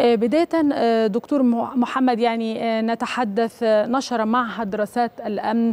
آه، بداية آه، دكتور محمد يعني آه، نتحدث نشر معهد دراسات الأمن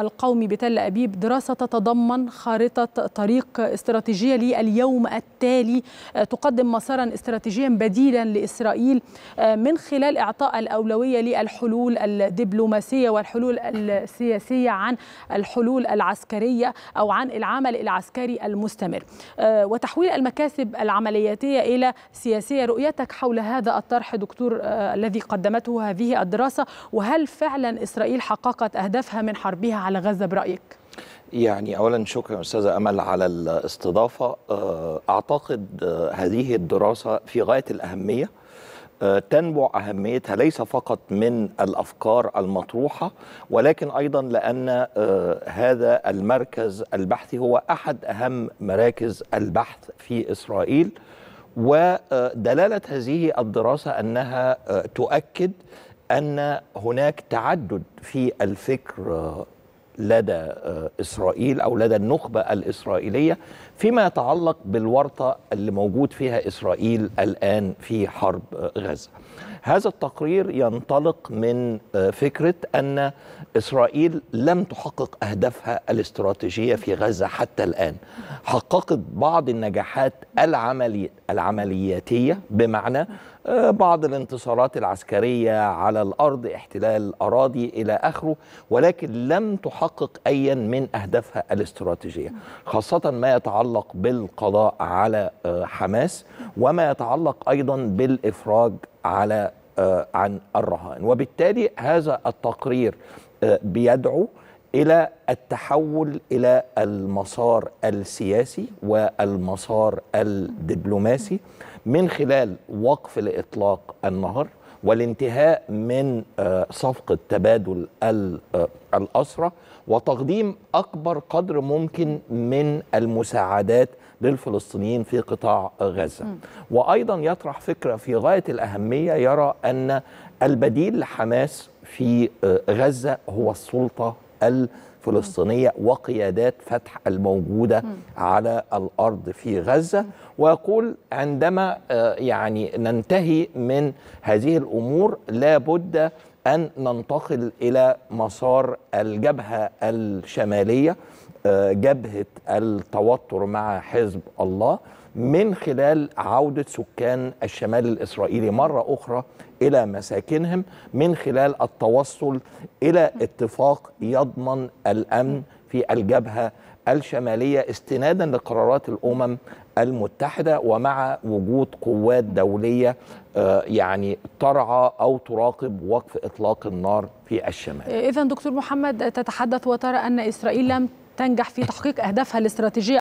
القومي بتل أبيب دراسة تتضمن خارطة طريق استراتيجية لليوم التالي تقدم مسارا استراتيجيا بديلا لإسرائيل من خلال إعطاء الأولوية للحلول الدبلوماسية والحلول السياسية عن الحلول العسكرية أو عن العمل العسكري المستمر وتحويل المكاسب العملياتية إلى سياسية رؤيتك حول هذا الطرح دكتور آه، الذي قدمته هذه الدراسة وهل فعلا إسرائيل حققت أهدافها من حربها على غزة برأيك؟ يعني اولا شكرا استاذه امل على الاستضافه آه، اعتقد آه، هذه الدراسه في غايه الاهميه تنبع اهميتها ليس فقط من الافكار المطروحه ولكن ايضا لان هذا المركز البحثي هو احد اهم مراكز البحث في اسرائيل ودلاله هذه الدراسه انها آه، تؤكد ان هناك تعدد في الفكر آه، لدى آه، اسرائيل او لدى النخبه الاسرائيليه فيما يتعلق بالورطه اللي موجود فيها اسرائيل الان في حرب غزه. هذا التقرير ينطلق من آه، فكرة أن إسرائيل لم تحقق أهدافها الاستراتيجية في غزة حتى الآن حققت بعض النجاحات العملي العملياتية بمعنى آه، بعض الانتصارات العسكرية على الأرض احتلال الأراضي إلى آخره ولكن لم تحقق أيا من أهدافها الاستراتيجية خاصة ما يتعلق بالقضاء على آه، حماس وما يتعلق أيضا بالإفراج على آه، عن الرهائن وبالتالي هذا التقرير آه، بيدعو الى التحول الى المسار السياسي والمسار الدبلوماسي من خلال وقف لاطلاق النهر والانتهاء من آه، صفقة تبادل آه، الأسرة وتقديم أكبر قدر ممكن من المساعدات للفلسطينيين في قطاع غزة وأيضا يطرح فكرة في غاية الأهمية يرى أن البديل لحماس في آه، غزة هو السلطة فلسطينيه وقيادات فتح الموجوده على الارض في غزه ويقول عندما آه، يعني ننتهي من هذه الامور لابد ان ننتقل الى مسار الجبهه الشماليه آه، جبهه التوتر مع حزب الله من خلال عودة سكان الشمال الإسرائيلي مرة أخرى إلى مساكنهم من خلال التوصل إلى اتفاق يضمن الأمن في الجبهة الشمالية استنادا لقرارات الأمم المتحدة ومع وجود قوات دولية آه، يعني ترعى أو تراقب وقف إطلاق النار في الشمال إذا دكتور محمد تتحدث وترى أن إسرائيل لم تنجح في تحقيق أهدافها الاستراتيجية